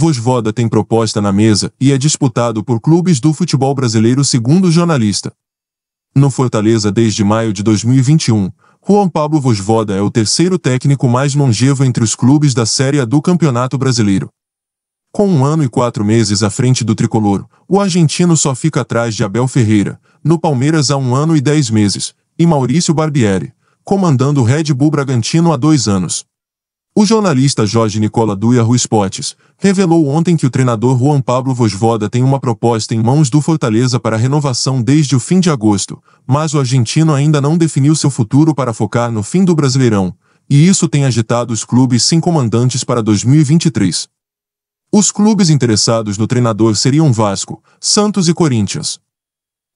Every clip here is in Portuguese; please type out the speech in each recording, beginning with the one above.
Vosvoda tem proposta na mesa e é disputado por clubes do futebol brasileiro segundo o jornalista. No Fortaleza desde maio de 2021, Juan Pablo Vosvoda é o terceiro técnico mais longevo entre os clubes da Série A do Campeonato Brasileiro. Com um ano e quatro meses à frente do tricolor, o argentino só fica atrás de Abel Ferreira, no Palmeiras há um ano e dez meses, e Maurício Barbieri, comandando o Red Bull Bragantino há dois anos. O jornalista Jorge Nicola Duia Ruiz Potes revelou ontem que o treinador Juan Pablo Vosvoda tem uma proposta em mãos do Fortaleza para renovação desde o fim de agosto, mas o argentino ainda não definiu seu futuro para focar no fim do Brasileirão, e isso tem agitado os clubes sem comandantes para 2023. Os clubes interessados no treinador seriam Vasco, Santos e Corinthians.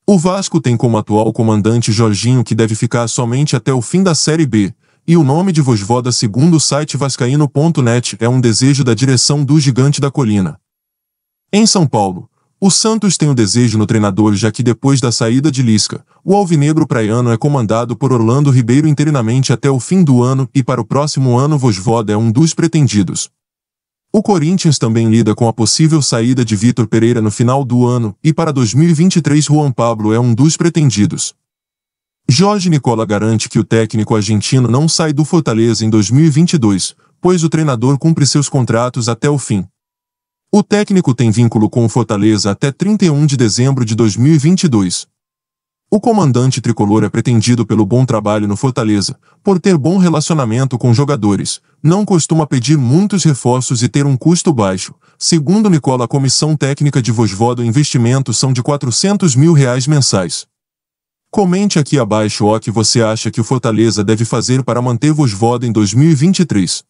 O Vasco tem como atual comandante Jorginho que deve ficar somente até o fim da Série B, e o nome de Vosvoda segundo o site vascaíno.net é um desejo da direção do gigante da colina. Em São Paulo, o Santos tem o desejo no treinador já que depois da saída de Lisca, o alvinegro praiano é comandado por Orlando Ribeiro interinamente até o fim do ano e para o próximo ano Vosvoda é um dos pretendidos. O Corinthians também lida com a possível saída de Vitor Pereira no final do ano e para 2023 Juan Pablo é um dos pretendidos. Jorge Nicola garante que o técnico argentino não sai do Fortaleza em 2022, pois o treinador cumpre seus contratos até o fim. O técnico tem vínculo com o Fortaleza até 31 de dezembro de 2022. O comandante tricolor é pretendido pelo bom trabalho no Fortaleza, por ter bom relacionamento com jogadores, não costuma pedir muitos reforços e ter um custo baixo. Segundo Nicola, a comissão técnica de Vosvó do investimento são de 400 mil reais mensais. Comente aqui abaixo o que você acha que o Fortaleza deve fazer para manter Vosvoda em 2023.